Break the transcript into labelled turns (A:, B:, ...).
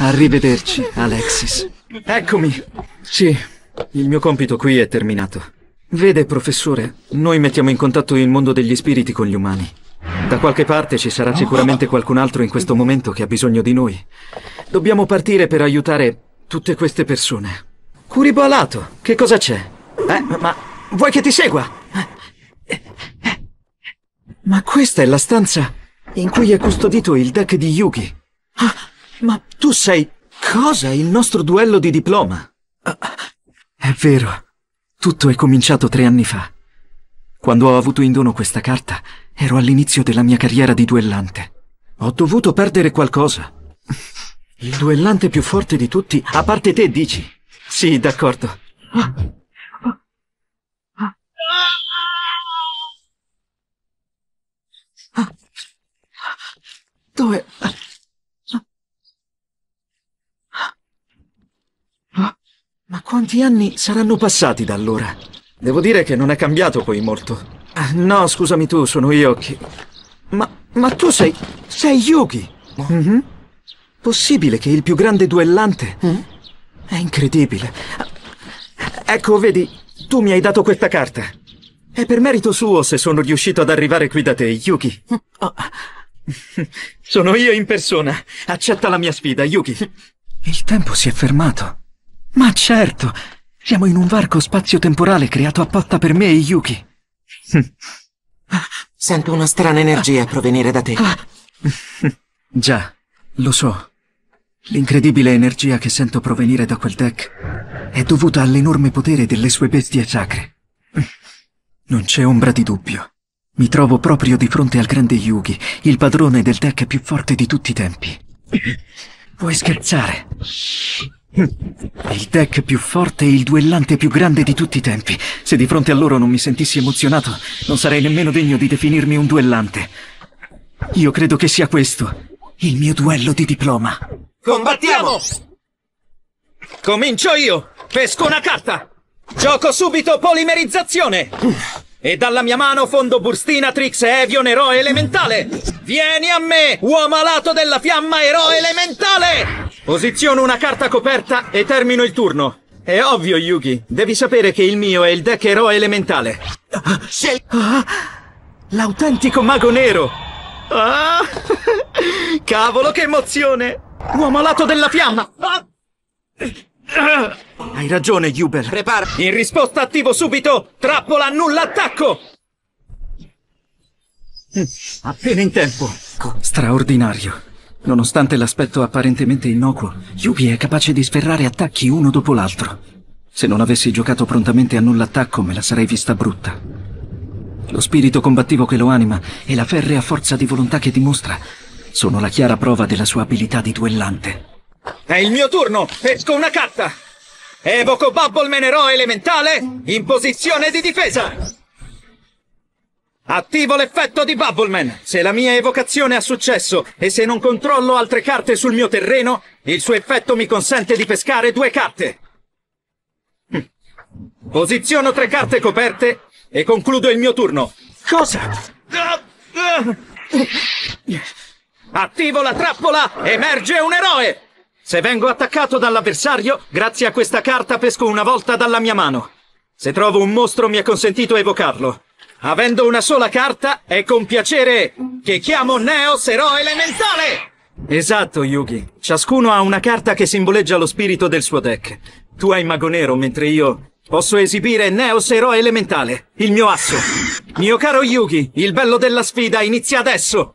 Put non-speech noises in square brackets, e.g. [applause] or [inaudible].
A: Arrivederci, Alexis. Eccomi. Sì, il mio compito qui è terminato. Vede, professore, noi mettiamo in contatto il mondo degli spiriti con gli umani. Da qualche parte ci sarà sicuramente qualcun altro in questo momento che ha bisogno di noi. Dobbiamo partire per aiutare tutte queste persone. Curibo alato, che cosa c'è? Eh, ma vuoi che ti segua? Ma questa è la stanza in cui è custodito il deck di Yugi. Ma tu sei... cosa? Il nostro duello di diploma? È vero. Tutto è cominciato tre anni fa. Quando ho avuto in dono questa carta, ero all'inizio della mia carriera di duellante. Ho dovuto perdere qualcosa. Il duellante più forte di tutti, a parte te, dici? Sì, d'accordo. Dove... Ma quanti anni saranno passati da allora? Devo dire che non è cambiato poi molto. Ah, no, scusami tu, sono io che... Ma, ma tu sei... sei Yugi! Oh. Mm -hmm. Possibile che il più grande duellante... Mm? È incredibile. Ecco, vedi, tu mi hai dato questa carta. È per merito suo se sono riuscito ad arrivare qui da te, Yugi. Mm. Oh. [laughs] Sono io in persona. Accetta la mia sfida, Yugi. Il tempo si è fermato. Ma certo! Siamo in un varco spazio-temporale creato apposta per me e Yuki. [laughs] Sento una strana energia provenire da te. Ah. [laughs] Già, lo so. L'incredibile energia che sento provenire da quel deck è dovuta all'enorme potere delle sue bestie sacre. Non c'è ombra di dubbio. Mi trovo proprio di fronte al grande Yugi, il padrone del deck più forte di tutti i tempi. Puoi scherzare? Il deck più forte e il duellante più grande di tutti i tempi. Se di fronte a loro non mi sentissi emozionato, non sarei nemmeno degno di definirmi un duellante. Io credo che sia questo il mio duello di diploma. Combattiamo! Comincio io! Pesco una carta! Gioco subito polimerizzazione! E dalla mia mano fondo Burstina Trix e Evion eroe elementale! Vieni a me, uomo alato della fiamma eroe elementale! Posiziono una carta coperta e termino il turno. È ovvio, Yugi. Devi sapere che il mio è il deck eroe elementale. Ah, sei... Ah, L'autentico mago nero! Ah, [laughs] cavolo, che emozione! Uomo alato della fiamma! Ah. Hai ragione, Huber. Prepara. In risposta attivo subito trappola nulla attacco! Appena in tempo. Ecco. Straordinario. Nonostante l'aspetto apparentemente innocuo, Yubi è capace di sferrare attacchi uno dopo l'altro. Se non avessi giocato prontamente a null'attacco me la sarei vista brutta. Lo spirito combattivo che lo anima e la ferrea forza di volontà che dimostra sono la chiara prova della sua abilità di duellante. È il mio turno! Esco una carta! Evoco Bubble Menero elementale in posizione di difesa! Attivo l'effetto di Bubble Man. Se la mia evocazione ha successo e se non controllo altre carte sul mio terreno, il suo effetto mi consente di pescare due carte. Hm. Posiziono tre carte coperte e concludo il mio turno. Cosa? Attivo la trappola, emerge un eroe! Se vengo attaccato dall'avversario, grazie a questa carta pesco una volta dalla mia mano. Se trovo un mostro mi è consentito evocarlo. Avendo una sola carta, è con piacere che chiamo Neos Eroe Elementale! Esatto, Yugi. Ciascuno ha una carta che simboleggia lo spirito del suo deck. Tu hai Mago Nero, mentre io posso esibire Neos Eroe Elementale, il mio asso. Mio caro Yugi, il bello della sfida inizia adesso!